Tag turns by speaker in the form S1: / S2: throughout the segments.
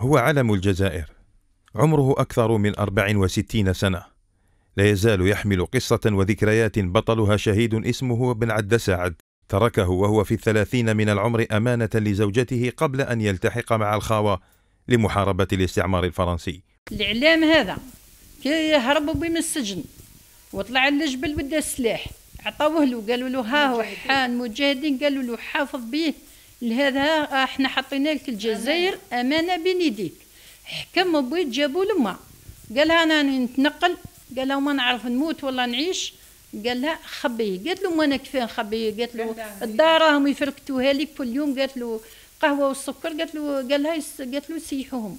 S1: هو علم الجزائر عمره أكثر من أربع وستين سنة لا يزال يحمل قصة وذكريات بطلها شهيد اسمه بن عد سعد تركه وهو في الثلاثين من العمر أمانة لزوجته قبل أن يلتحق مع الخاوة لمحاربة الاستعمار الفرنسي
S2: الإعلام هذا يهرب من السجن وطلع للجبل بدا السلاح عطاوه له قالوا له ها هو حان مجاهدين قالوا له حافظ به لهذا احنا حطينا لك الجزائر امانه بين يديك حكم بويت جابوا لما قال انا نتنقل قال ما نعرف نموت ولا نعيش قال لها خبيه قالت له ما انا كفاه نخبيه قالت له الدار راهم يفركتوها لي كل يوم قالت له قهوه والسكر قالت له قال لها قالت له سيحوهم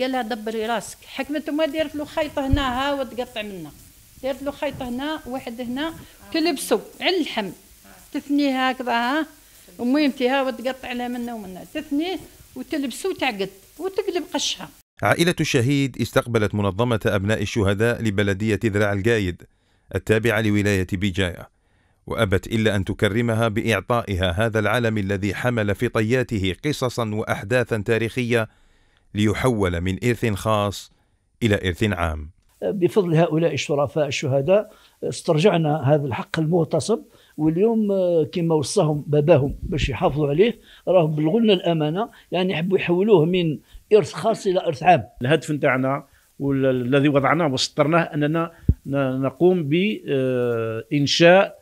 S2: قال لها دبري راسك حكمته ما دارت له خيط هنا ها وتقطع منا دارت له خيط هنا واحد هنا كلبسو آه. على اللحم آه. تثنيها هكذا ها المهم تيهاوت وتقطعنا منا ومنا تثنيه وتلبسه وتعقد وتقلب قشها
S1: عائلة الشهيد استقبلت منظمة أبناء الشهداء لبلدية ذراع القايد التابعة لولاية بيجاية وأبت إلا أن تكرمها بإعطائها هذا العلم الذي حمل في طياته قصصا وأحداثا تاريخية ليحول من إرث خاص إلى إرث عام
S3: بفضل هؤلاء الشرفاء الشهداء استرجعنا هذا الحق المغتصب واليوم آه، كما وصاهم باباهم باش يحافظوا عليه راهم بلغوا لنا الامانه يعني يحبوا يحولوه من ارث خاص الى ارث عام الهدف نتاعنا والذي وضعناه وسطرناه
S4: اننا نقوم بانشاء آه،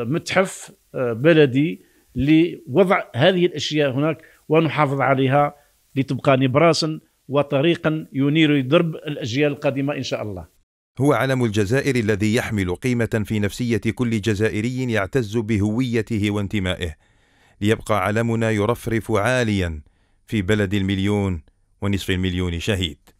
S4: آه، متحف بلدي لوضع هذه الاشياء هناك ونحافظ عليها لتبقى نبراسا وطريقا ينير درب الاجيال القادمه ان شاء الله
S1: هو علم الجزائر الذي يحمل قيمة في نفسية كل جزائري يعتز بهويته وانتمائه ليبقى علمنا يرفرف عاليا في بلد المليون ونصف المليون شهيد